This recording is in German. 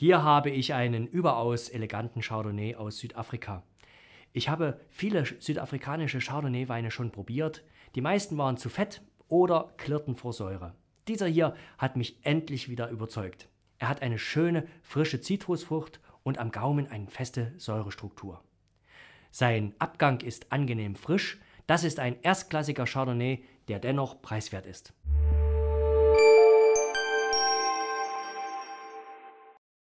Hier habe ich einen überaus eleganten Chardonnay aus Südafrika. Ich habe viele südafrikanische Chardonnay-Weine schon probiert. Die meisten waren zu fett oder klirrten vor Säure. Dieser hier hat mich endlich wieder überzeugt. Er hat eine schöne, frische Zitrusfrucht und am Gaumen eine feste Säurestruktur. Sein Abgang ist angenehm frisch. Das ist ein erstklassiger Chardonnay, der dennoch preiswert ist.